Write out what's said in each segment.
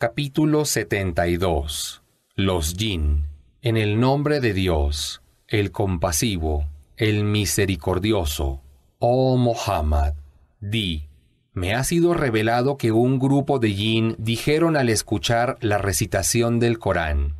Capítulo 72 Los Jin En el nombre de Dios, el compasivo, el misericordioso. Oh Muhammad, di, me ha sido revelado que un grupo de yin dijeron al escuchar la recitación del Corán.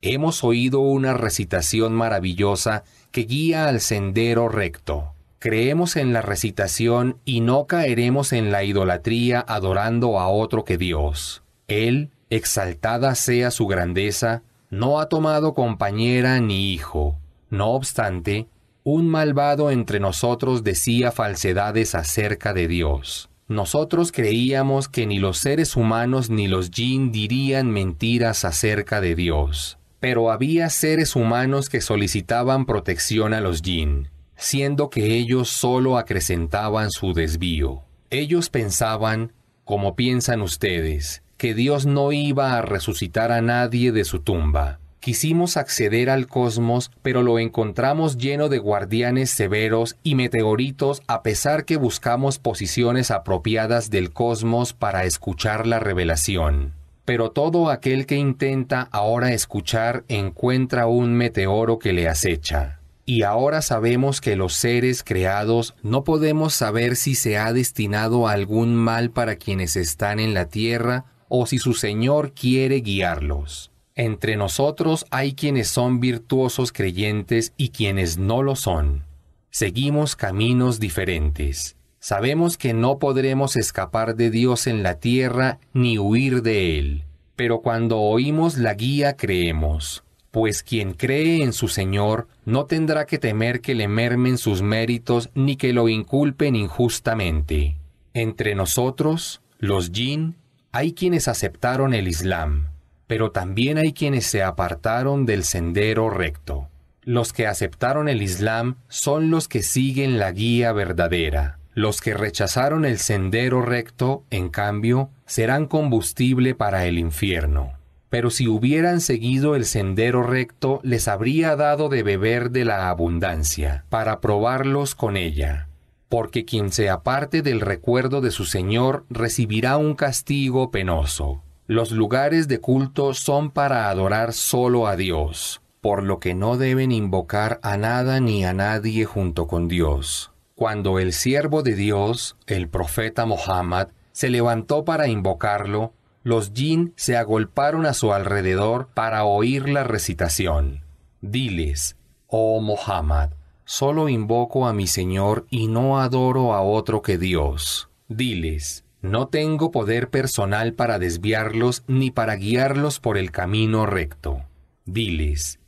Hemos oído una recitación maravillosa que guía al sendero recto. Creemos en la recitación y no caeremos en la idolatría adorando a otro que Dios él, exaltada sea su grandeza, no ha tomado compañera ni hijo. No obstante, un malvado entre nosotros decía falsedades acerca de Dios. Nosotros creíamos que ni los seres humanos ni los jin dirían mentiras acerca de Dios. Pero había seres humanos que solicitaban protección a los jin, siendo que ellos solo acrecentaban su desvío. Ellos pensaban, como piensan ustedes, que Dios no iba a resucitar a nadie de su tumba. Quisimos acceder al cosmos, pero lo encontramos lleno de guardianes severos y meteoritos a pesar que buscamos posiciones apropiadas del cosmos para escuchar la revelación. Pero todo aquel que intenta ahora escuchar encuentra un meteoro que le acecha. Y ahora sabemos que los seres creados no podemos saber si se ha destinado algún mal para quienes están en la tierra o si su Señor quiere guiarlos. Entre nosotros hay quienes son virtuosos creyentes y quienes no lo son. Seguimos caminos diferentes. Sabemos que no podremos escapar de Dios en la tierra ni huir de Él. Pero cuando oímos la guía creemos, pues quien cree en su Señor no tendrá que temer que le mermen sus méritos ni que lo inculpen injustamente. Entre nosotros, los yin hay quienes aceptaron el Islam, pero también hay quienes se apartaron del sendero recto. Los que aceptaron el Islam son los que siguen la guía verdadera. Los que rechazaron el sendero recto, en cambio, serán combustible para el infierno. Pero si hubieran seguido el sendero recto, les habría dado de beber de la abundancia, para probarlos con ella porque quien se aparte del recuerdo de su Señor recibirá un castigo penoso. Los lugares de culto son para adorar solo a Dios, por lo que no deben invocar a nada ni a nadie junto con Dios. Cuando el siervo de Dios, el profeta Mohammed, se levantó para invocarlo, los jin se agolparon a su alrededor para oír la recitación. Diles, oh Mohammed, solo invoco a mi Señor y no adoro a otro que Dios. Diles, no tengo poder personal para desviarlos ni para guiarlos por el camino recto. Diles,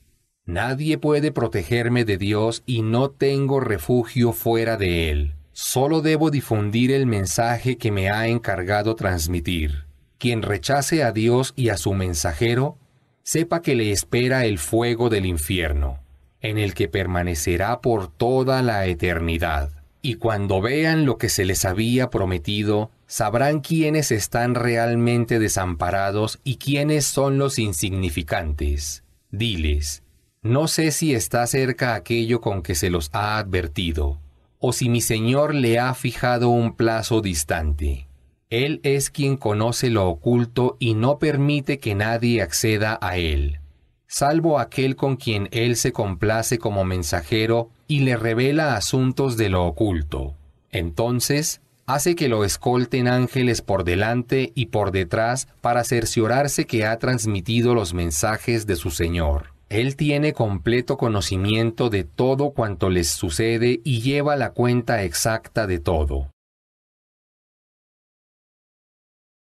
nadie puede protegerme de Dios y no tengo refugio fuera de Él. Solo debo difundir el mensaje que me ha encargado transmitir. Quien rechace a Dios y a su mensajero, sepa que le espera el fuego del infierno en el que permanecerá por toda la eternidad. Y cuando vean lo que se les había prometido, sabrán quiénes están realmente desamparados y quiénes son los insignificantes. Diles, no sé si está cerca aquello con que se los ha advertido, o si mi Señor le ha fijado un plazo distante. Él es quien conoce lo oculto y no permite que nadie acceda a él salvo aquel con quien él se complace como mensajero y le revela asuntos de lo oculto. Entonces, hace que lo escolten ángeles por delante y por detrás para cerciorarse que ha transmitido los mensajes de su Señor. Él tiene completo conocimiento de todo cuanto les sucede y lleva la cuenta exacta de todo.